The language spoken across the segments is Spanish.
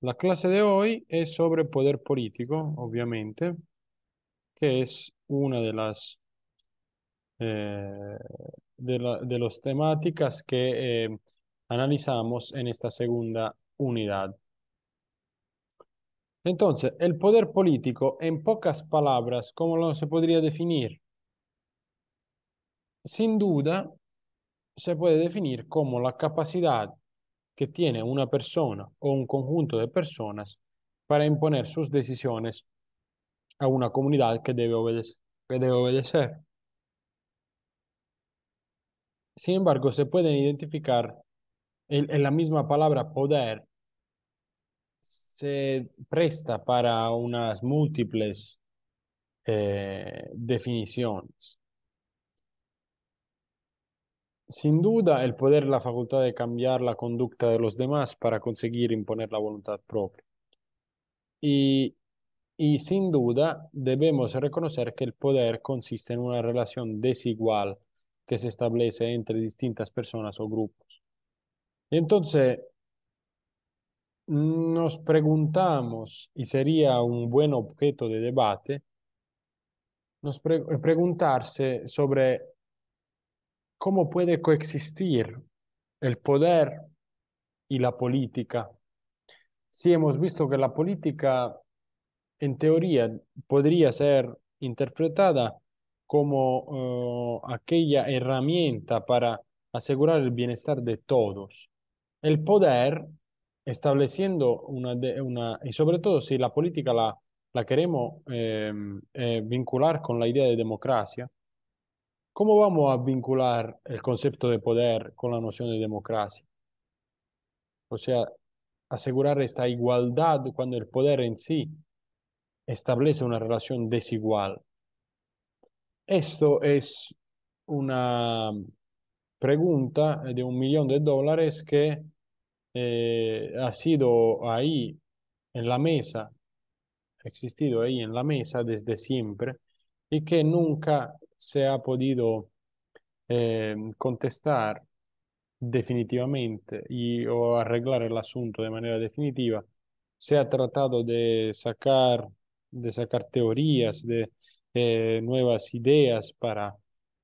La clase de hoy es sobre poder político, obviamente, que es una de las eh, de, temáticas que eh, analizamos en esta segunda unidad. Entonces, el poder político, en pocas palabras, ¿cómo lo se podría definir? Sin duda, se puede definir como la capacidad que tiene una persona o un conjunto de personas para imponer sus decisiones a una comunidad que debe obedecer. Sin embargo, se pueden identificar en, la misma palabra poder se presta para unas múltiples eh, definiciones. Sin duda, el poder, es la facultad de cambiar la conducta de los demás para conseguir imponer la voluntad propia. Y, sin duda, debemos reconocer que el poder consiste en una relación desigual que se establece entre distintas personas o grupos. entonces, nos preguntamos, y sería un buen objeto de debate, nos preguntarse sobre ¿Cómo puede coexistir el poder y la política? Si hemos visto que la política, en teoría, podría ser interpretada como eh, aquella herramienta para asegurar el bienestar de todos. El poder, estableciendo una, y sobre todo si la política la, queremos em, eh, vincular con la idea de democracia, ¿Cómo vamos a vincular el concepto de poder con la noción de democracia? O sea, asegurar esta igualdad cuando el poder en sí establece una relación desigual. Esto es una pregunta de un millón de dólares que eh, ha sido ahí en la mesa, ha existido ahí en la mesa desde siempre y que nunca se ha podido eh, contestar definitivamente y, o arreglar el asunto de manera definitiva. Se ha tratado de sacar, de sacar teorías, de eh, nuevas ideas para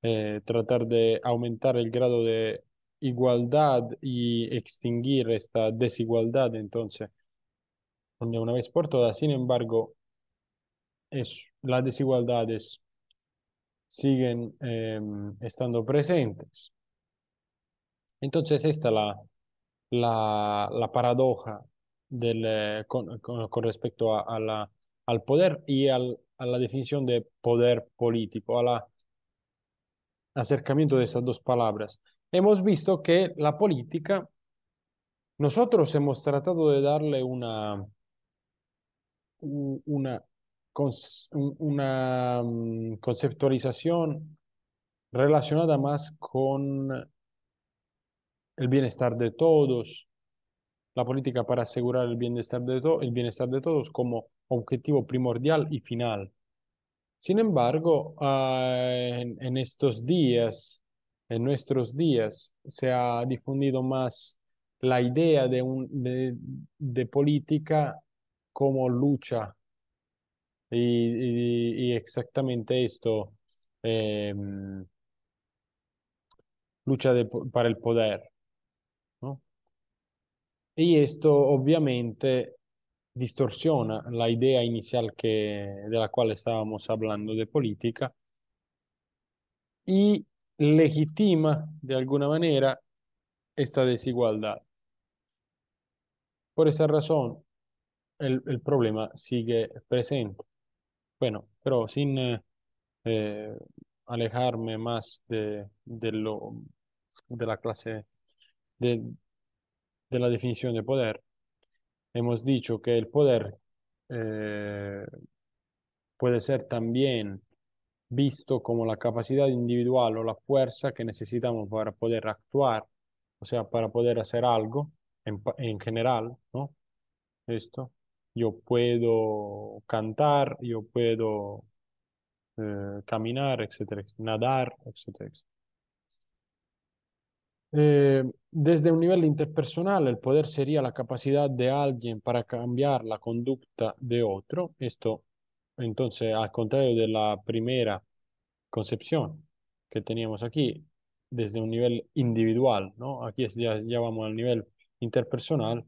eh, tratar de aumentar el grado de igualdad y extinguir esta desigualdad entonces una vez por todas. Sin embargo, es las desigualdades siguen em, estando presentes. Entonces, esta es la, la, la paradoja del, eh, con, respecto la, al poder y al, a la definición de poder político, al acercamiento de estas dos palabras. Hemos visto que la política, nosotros hemos tratado de darle una, una una mm, conceptualización relacionada más con el bienestar de todos, la política para asegurar el bienestar de, el bienestar de todos como objetivo primordial y final. Sin embargo, ah, en, estos días, en nuestros días, se ha difundido más la idea de, un, de política como lucha y, exactamente esto, em, lucha para el poder. Y esto obviamente distorsiona la idea inicial que, de la cual estábamos hablando de política y legitima de alguna manera esta desigualdad. Por esa razón, el problema sigue presente. Bueno, pero sin eh, eh, alejarme más de, lo, de la clase, de, la definición de poder, hemos dicho que el poder eh, puede ser también visto como la capacidad individual o la fuerza que necesitamos para poder actuar, o sea, para poder hacer algo en, en general, ¿no? Esto yo puedo cantar, yo puedo eh, caminar, etcétera, nadar, etcétera. Eh, desde un nivel interpersonal, el poder sería la capacidad de alguien para cambiar la conducta de otro. Esto, entonces, al contrario de la primera concepción que teníamos aquí, desde un nivel individual, ¿no? Aquí ya, ya vamos al nivel interpersonal,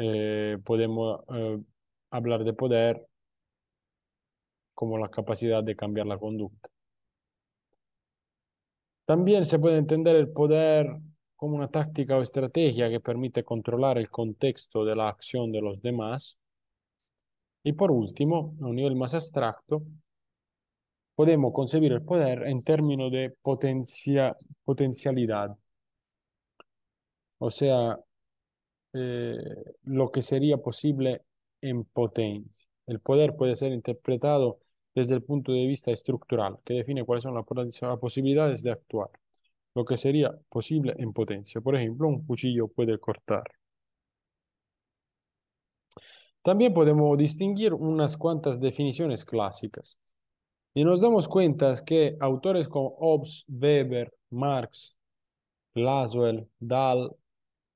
eh, podemos eh, hablar de poder como la capacidad de cambiar la conducta. También se puede entender el poder como una táctica o estrategia que permite controlar el contexto de la acción de los demás. Y por último, a un nivel más abstracto, podemos concebir el poder en términos de potencia, potencialidad. O sea, eh, lo que sería posible en potencia. El poder puede ser interpretado desde el punto de vista estructural, que define cuáles son las posibilidades de actuar, lo que sería posible en potencia. Por ejemplo, un cuchillo puede cortar. También podemos distinguir unas cuantas definiciones clásicas. Y nos damos cuenta que autores como Hobbes, Weber, Marx, Laswell, Dahl,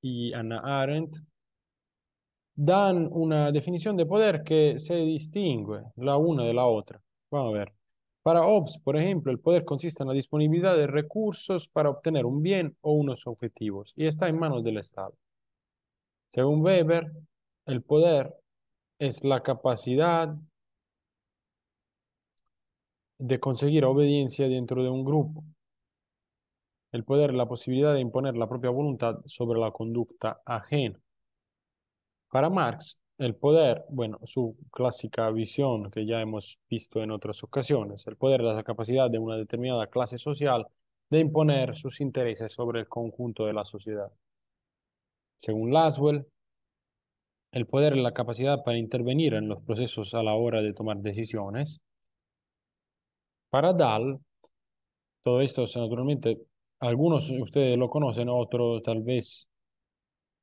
y Anna Arendt, dan una definición de poder que se distingue la una de la otra. Vamos a ver. Para Hobbes, por ejemplo, el poder consiste en la disponibilidad de recursos para obtener un bien o unos objetivos y está en manos del Estado. Según Weber, el poder es la capacidad de conseguir obediencia dentro de un grupo el poder, la posibilidad de imponer la propia voluntad sobre la conducta ajena. Para Marx, el poder, bueno, su clásica visión que ya hemos visto en otras ocasiones, el poder es la capacidad de una determinada clase social de imponer sus intereses sobre el conjunto de la sociedad. Según Laswell, el poder es la capacidad para intervenir en los procesos a la hora de tomar decisiones. Para Dahl, todo esto es naturalmente algunos ustedes lo conocen, otros tal vez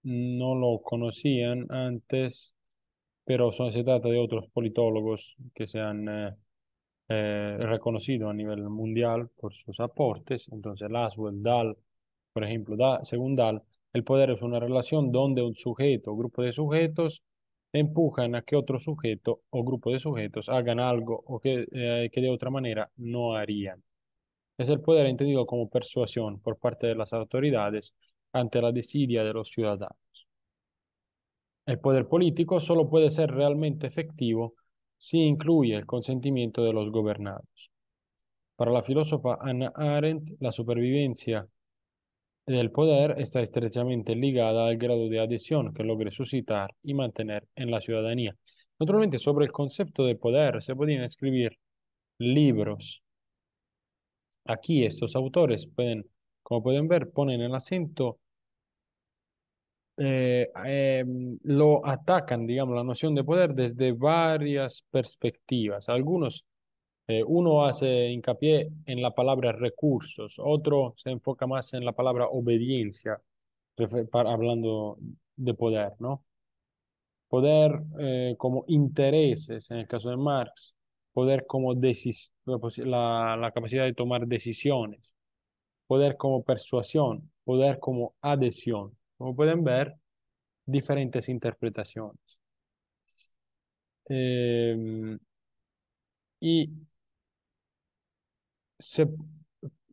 no lo conocían antes, pero son, se trata de otros politólogos que se han eh, eh, reconocido a nivel mundial por sus aportes. Entonces, Laswell, DAL, por ejemplo, da, según Dahl, el poder es una relación donde un sujeto o grupo de sujetos empujan a que otro sujeto o grupo de sujetos hagan algo o que eh, de otra manera no harían. Es el poder entendido como persuasión por parte de las autoridades ante la desidia de los ciudadanos. El poder político solo puede ser realmente efectivo si incluye el consentimiento de los gobernados. Para la filósofa Anna Arendt, la supervivencia del poder está estrechamente ligada al grado de adhesión que logre suscitar y mantener en la ciudadanía. Naturalmente, sobre el concepto de poder se podrían escribir libros Aquí estos autores pueden, como pueden ver, ponen el acento, eh, em, lo atacan, digamos, la noción de poder desde varias perspectivas. Algunos, eh, uno hace hincapié en la palabra recursos, otro se enfoca más en la palabra obediencia, hablando de poder, ¿no? Poder eh, como intereses, en el caso de Marx, poder como la, capacidad de tomar decisiones, poder como persuasión, poder como adhesión. Como pueden ver, diferentes interpretaciones. Em, y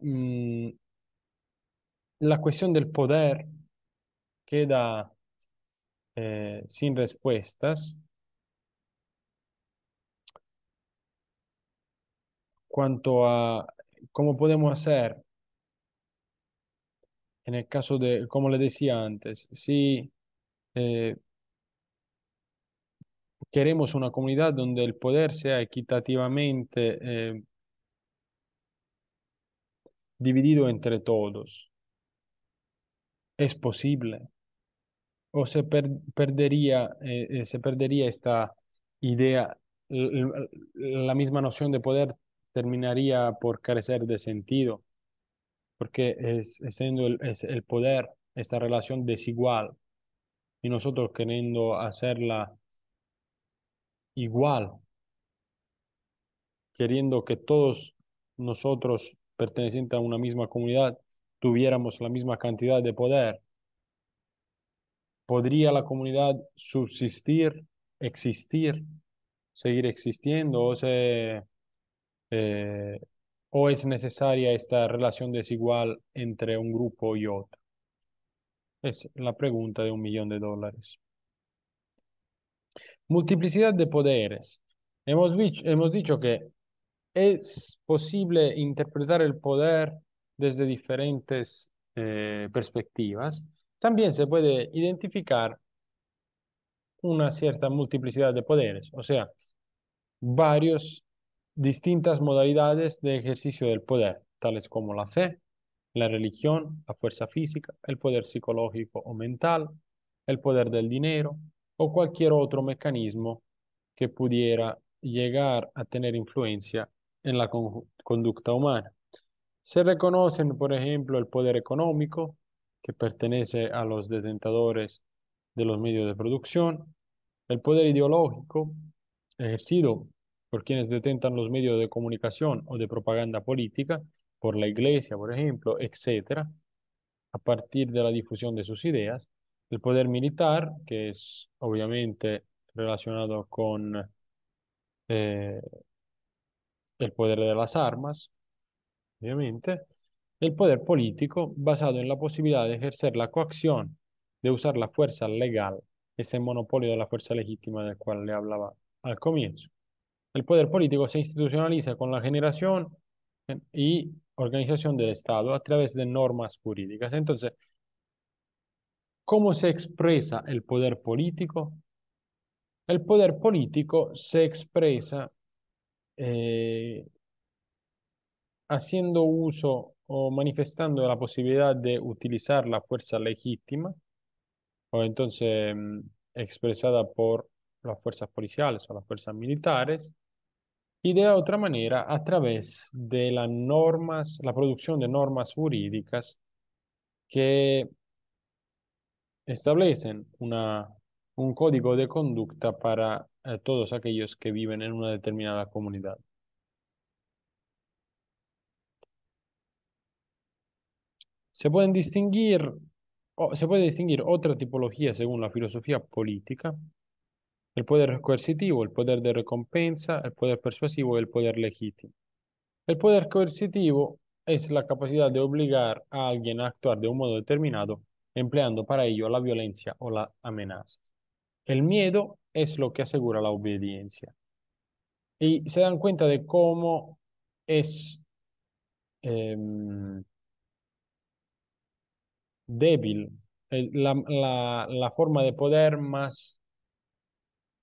mm, la cuestión del poder queda eh, sin respuestas cuanto a cómo podemos hacer en el caso de, como le decía antes, si eh, queremos una comunidad donde el poder sea equitativamente eh, dividido entre todos, ¿es posible? ¿O se perdería, eh, se perdería esta idea, la misma noción de poder terminaría por carecer de sentido, porque es, siendo el, es el poder, esta relación desigual, y nosotros queriendo hacerla igual, queriendo que todos nosotros pertenecientes a una misma comunidad tuviéramos la misma cantidad de poder, ¿podría la comunidad subsistir, existir, seguir existiendo o se eh, o es necesaria esta relación desigual entre un grupo y otro? Es la pregunta de un millón de dólares. Multiplicidad de poderes. Hemos, hemos dicho que es posible interpretar el poder desde diferentes eh, perspectivas. También se puede identificar una cierta multiplicidad de poderes, o sea, varios distintas modalidades de ejercicio del poder, tales como la fe, la religión, la fuerza física, el poder psicológico o mental, el poder del dinero o cualquier otro mecanismo que pudiera llegar a tener influencia en la conducta humana. Se reconocen, por ejemplo, el poder económico, que pertenece a los detentadores de los medios de producción, el poder ideológico, ejercido por quienes detentan los medios de comunicación o de propaganda política, por la Iglesia, por ejemplo, etc., a partir de la difusión de sus ideas, el poder militar, que es obviamente relacionado con eh, el poder de las armas, obviamente, el poder político basado en la posibilidad de ejercer la coacción, de usar la fuerza legal, ese monopolio de la fuerza legítima del cual le hablaba al comienzo. El poder político se institucionaliza con la generación y organización del Estado a través de normas jurídicas. Entonces, ¿cómo se expresa el poder político? El poder político se expresa eh, haciendo uso o manifestando la posibilidad de utilizar la fuerza legítima, o entonces mm, expresada por las fuerzas policiales o las fuerzas militares, y de otra manera a través de las normas, la producción de normas jurídicas que establecen un código de conducta para eh, todos aquellos que viven en una determinada comunidad. Se pueden distinguir, o se puede distinguir otra tipología según la filosofía política, el poder coercitivo, el poder de recompensa, el poder persuasivo y el poder legítimo. El poder coercitivo es la capacidad de obligar a alguien a actuar de un modo determinado, empleando para ello la violencia o la amenaza. El miedo es lo que asegura la obediencia. Y se dan cuenta de cómo es em, débil la, la forma de poder más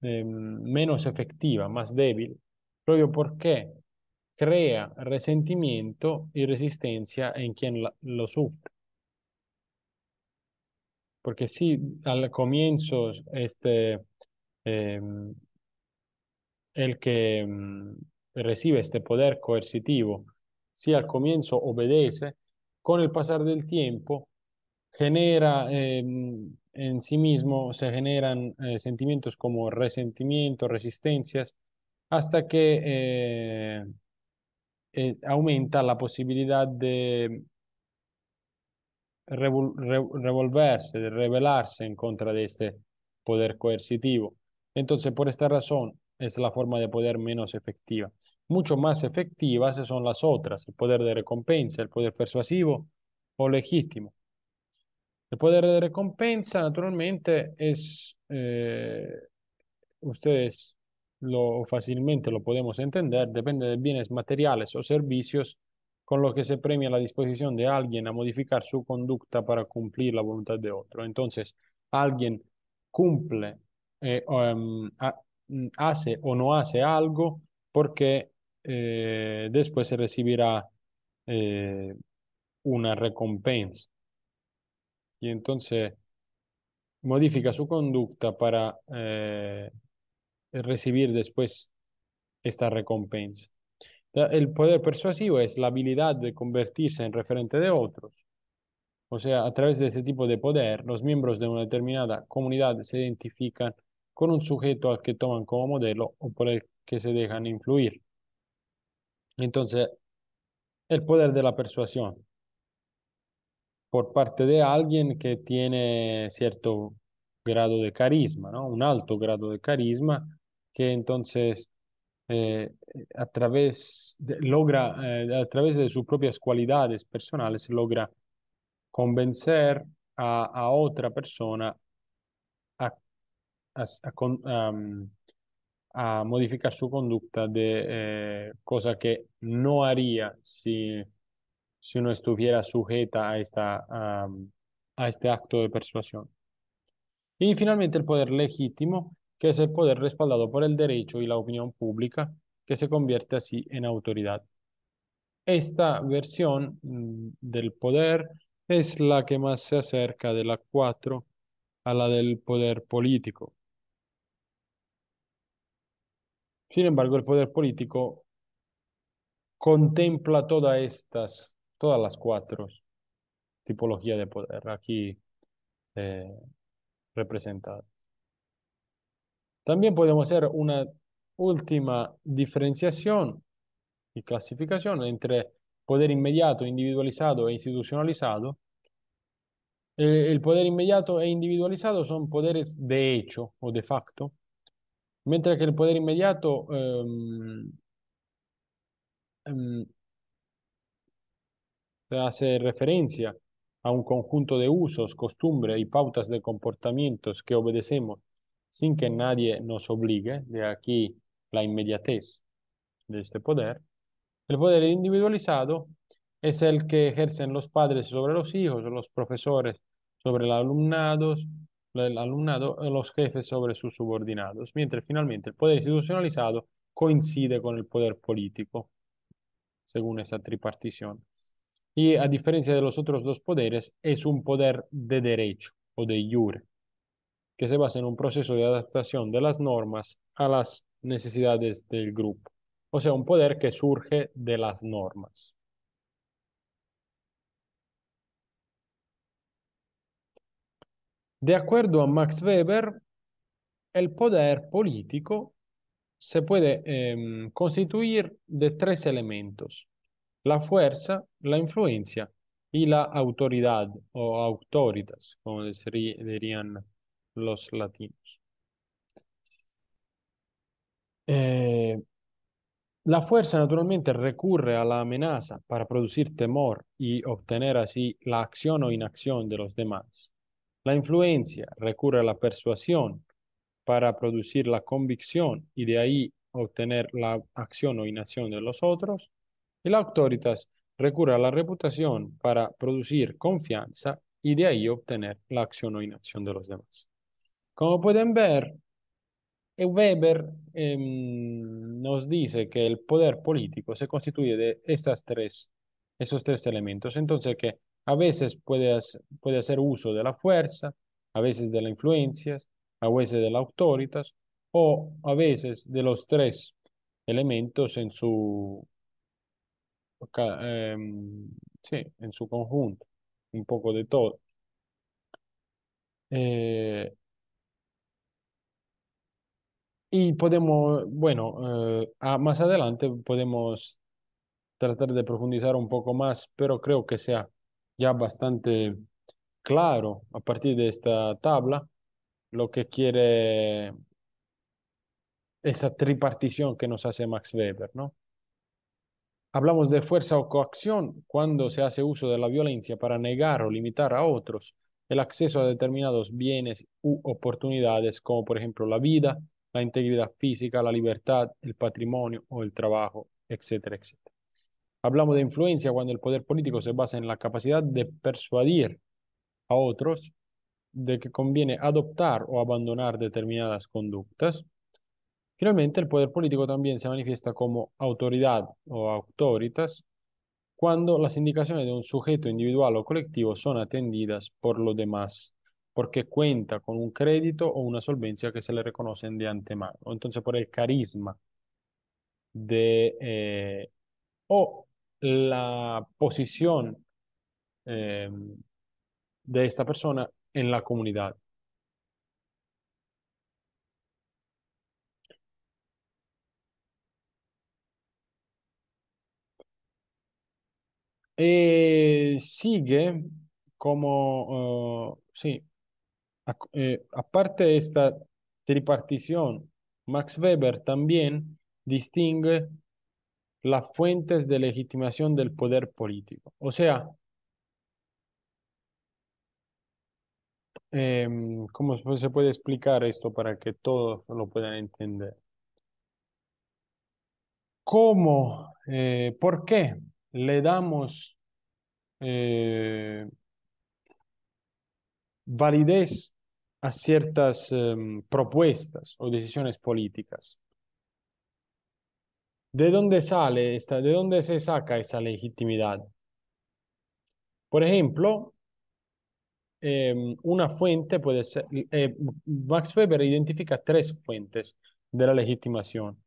Em, menos efectiva, más débil, proprio porque crea resentimiento y resistencia en quien lo sufre. Porque si al comienzo este, em, el que em, recibe este poder coercitivo, si al comienzo obedece, con el pasar del tiempo genera eh, en sí mismo se generan eh, sentimientos como resentimiento, resistencias, hasta que eh, eh, aumenta la posibilidad de revolverse, de rebelarse en contra de este poder coercitivo. Entonces, por esta razón, es la forma de poder menos efectiva. Mucho más efectivas son las otras, el poder de recompensa, el poder persuasivo o legítimo. El poder de recompensa, naturalmente, es, eh, ustedes lo fácilmente lo podemos entender, depende de bienes materiales o servicios con lo que se premia la disposición de alguien a modificar su conducta para cumplir la voluntad de otro. Entonces, alguien cumple, eh, em, mm, hace o no hace algo porque eh, después se recibirá una recompensa y entonces modifica su conducta para eh, recibir después esta recompensa. El poder persuasivo es la habilidad de convertirse en referente de otros. O sea, a través de ese tipo de poder, los miembros de una determinada comunidad se identifican con un sujeto al que toman como modelo o por el que se dejan influir. Entonces, el poder de la persuasión por parte de alguien que tiene cierto grado de carisma, ¿no? Un alto grado de carisma que entonces eh, a través de, logra, eh, a través de sus propias cualidades personales, logra convencer a, otra persona a, modificar su conducta de eh, cosa que no haría si si no estuviera sujeta a, esta, a este acto de persuasión. Y finalmente el poder legítimo, que es el poder respaldado por el derecho y la opinión pública, que se convierte así en autoridad. Esta versión mm, del poder es la que más se acerca de la 4 a la del poder político. Sin embargo, el poder político contempla todas estas todas las cuatro tipologías de poder aquí eh, representadas. También podemos hacer una última diferenciación y clasificación entre poder inmediato, individualizado e institucionalizado. Eh, el poder inmediato e individualizado son poderes de hecho o de facto, mientras que el poder inmediato em, em, hace referencia a un conjunto de usos, costumbres y pautas de comportamientos que obedecemos sin que nadie nos obligue, de aquí la inmediatez de este poder. El poder individualizado es el que ejercen los padres sobre los hijos, los profesores sobre los alumnado, el alumnado los jefes sobre sus subordinados, mientras finalmente el poder institucionalizado coincide con el poder político, según esa tripartición y a diferencia de los otros dos poderes, es un poder de derecho o de jure, que se basa en un proceso de adaptación de las normas a las necesidades del grupo, o sea, un poder que surge de las normas. De acuerdo a Max Weber, el poder político se puede em, constituir de tres elementos la fuerza, la influencia y la autoridad o autoritas, como dirían los latinos. Eh, la fuerza naturalmente recurre a la amenaza para producir temor y obtener así la acción o inacción de los demás. La influencia recurre a la persuasión para producir la convicción y de ahí obtener la acción o inacción de los otros la autoritas recurre la reputación para producir confianza y de ahí obtener la acción o inacción de los demás. Como pueden ver, eh, Weber em, nos dice que el poder político se constituye de estas tres, esos tres elementos. Entonces, que a veces puede, hacer uso de la fuerza, a veces de la influencia, a veces de la autoritas o a veces de los tres elementos en su Em, sí, en su conjunto, un poco de todo. Eh, y podemos, bueno, eh, más adelante podemos tratar de profundizar un poco más, pero creo que sea ya bastante claro a partir de esta tabla lo que quiere esa tripartición que nos hace Max Weber, ¿no? Hablamos de fuerza o coacción cuando se hace uso de la violencia para negar o limitar a otros el acceso a determinados bienes u oportunidades, como por ejemplo la vida, la integridad física, la libertad, el patrimonio o el trabajo, etcétera, etcétera. Hablamos de influencia cuando el poder político se basa en la capacidad de persuadir a otros de que conviene adoptar o abandonar determinadas conductas. Finalmente, el poder político también se manifiesta como autoridad o autoritas cuando las indicaciones de un sujeto individual o colectivo son atendidas por los demás, porque cuenta con un crédito o una solvencia que se le reconocen de antemano. Entonces, por el carisma de, eh, o la posición em, de esta persona en la comunidad. Eh, sigue como, eh, sí, eh, aparte de esta tripartición, Max Weber también distingue las fuentes de legitimación del poder político. O sea, em, ¿cómo se puede explicar esto para que todos lo puedan entender? ¿Cómo? ¿por qué? le damos eh, validez a ciertas em, propuestas o decisiones políticas. ¿De dónde sale esta, de dónde se saca esa legitimidad? Por ejemplo, em, una fuente puede ser, eh, Max Weber identifica tres fuentes de la legitimación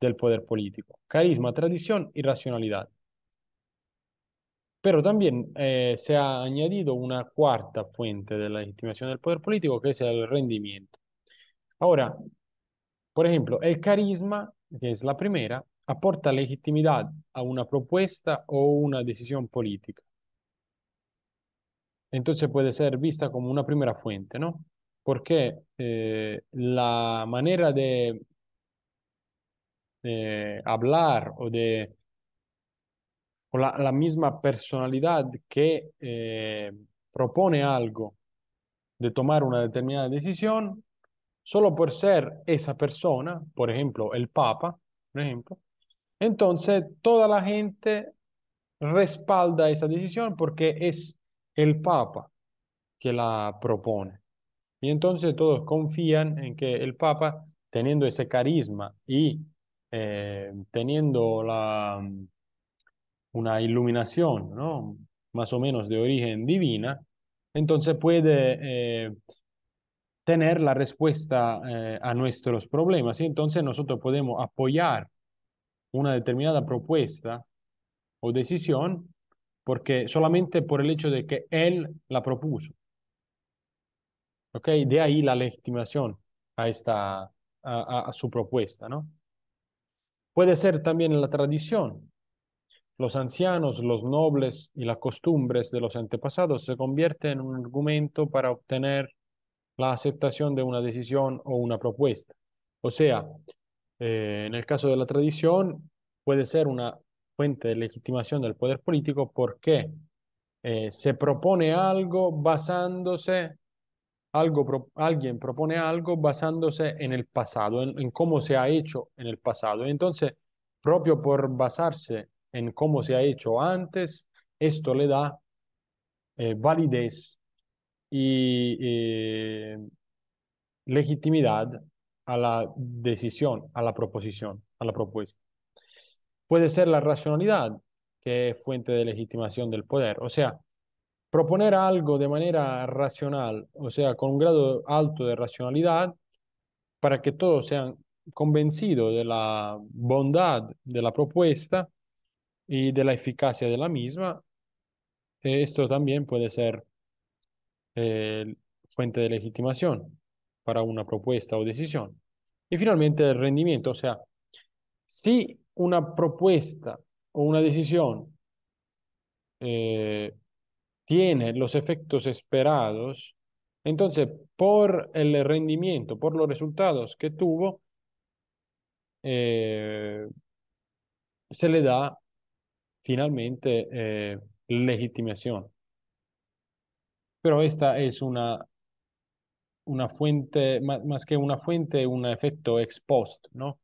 del poder político, carisma, tradición y racionalidad. Pero también eh, se ha añadido una cuarta fuente de la legitimación del poder político, que es el rendimiento. Ahora, por ejemplo, el carisma, que es la primera, aporta legitimidad a una propuesta o una decisión política. Entonces puede ser vista como una primera fuente, ¿no? Porque eh, la manera de hablar o de la, misma personalidad que eh, propone algo de tomar una determinada decisión, solo por ser esa persona, por ejemplo, el Papa, por ejemplo, entonces toda la gente respalda esa decisión porque es el Papa que la propone. Y entonces todos confían en que el Papa, teniendo ese carisma y eh, teniendo la, una iluminación, ¿no? más o menos de origen divina, entonces puede eh, tener la respuesta eh, a nuestros problemas y entonces nosotros podemos apoyar una determinada propuesta o decisión porque solamente por el hecho de que él la propuso. ¿Ok? De ahí la legitimación a, esta, a su propuesta, ¿no? Puede ser también la tradición, los ancianos, los nobles y las costumbres de los antepasados se convierten en un argumento para obtener la aceptación de una decisión o una propuesta. O sea, eh, en el caso de la tradición, puede ser una fuente de legitimación del poder político porque eh, se propone algo basándose, algo alguien propone algo basándose en el pasado, en, en, cómo se ha hecho en el pasado. Entonces, propio por basarse en cómo se ha hecho antes, esto le da eh, validez y eh, legitimidad a la decisión, a la proposición, a la propuesta. Puede ser la racionalidad, que es fuente de legitimación del poder. O sea, proponer algo de manera racional, o sea, con un grado alto de racionalidad, para que todos sean convencidos de la bondad de la propuesta y de la eficacia de la misma, esto también puede ser eh, fuente de legitimación para una propuesta o decisión. Y finalmente el rendimiento, o sea, si una propuesta o una decisión eh, tiene los efectos esperados, entonces por el rendimiento, por los resultados que tuvo, eh, se le da finalmente eh, legitimación. Pero esta es una, una fuente, más, que una fuente, un efecto ex post, ¿no?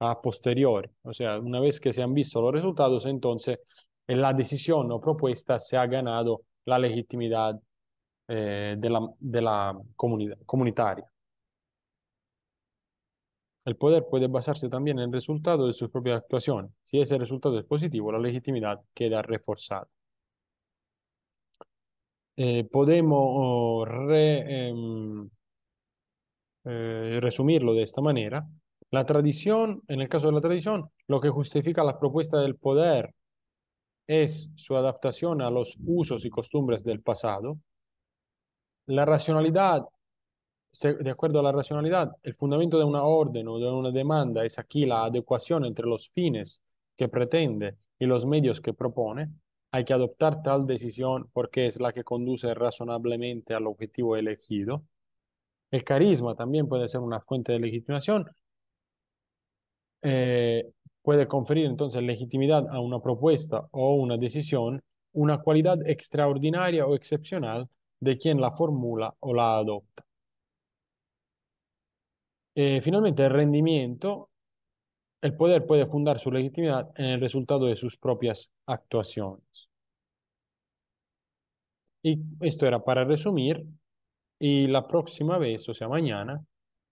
A posteriori. O sea, una vez que se han visto los resultados, entonces eh, la decisión o propuesta se ha ganado la legitimidad eh, de la, de la comunidad, comunitaria. El poder puede basarse también en el resultado de su propia actuación. Si ese resultado es positivo, la legitimidad queda reforzada. Eh, podemos oh, em, eh, resumirlo de esta manera. La tradición, en el caso de la tradición, lo que justifica la propuesta del poder es su adaptación a los usos y costumbres del pasado. La racionalidad de acuerdo a la racionalidad, el fundamento de una orden o de una demanda es aquí la adecuación entre los fines que pretende y los medios que propone, hay que adoptar tal decisión porque es la que conduce razonablemente al objetivo elegido. El carisma también puede ser una fuente de legitimación. Eh, puede conferir entonces legitimidad a una propuesta o una decisión, una cualidad extraordinaria o excepcional de quien la formula o la adopta. Eh, finalmente, el rendimiento, el poder puede fundar su legitimidad en el resultado de sus propias actuaciones. Y esto era para resumir, y la próxima vez, o sea, mañana,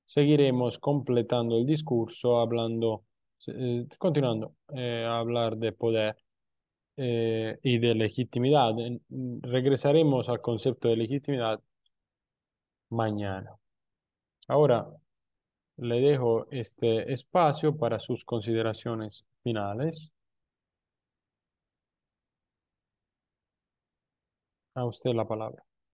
seguiremos completando el discurso hablando, eh, continuando eh, a hablar de poder y de legitimidad. Regresaremos al concepto de legitimidad mañana. Ahora le dejo este espacio para sus consideraciones finales. A usted la palabra.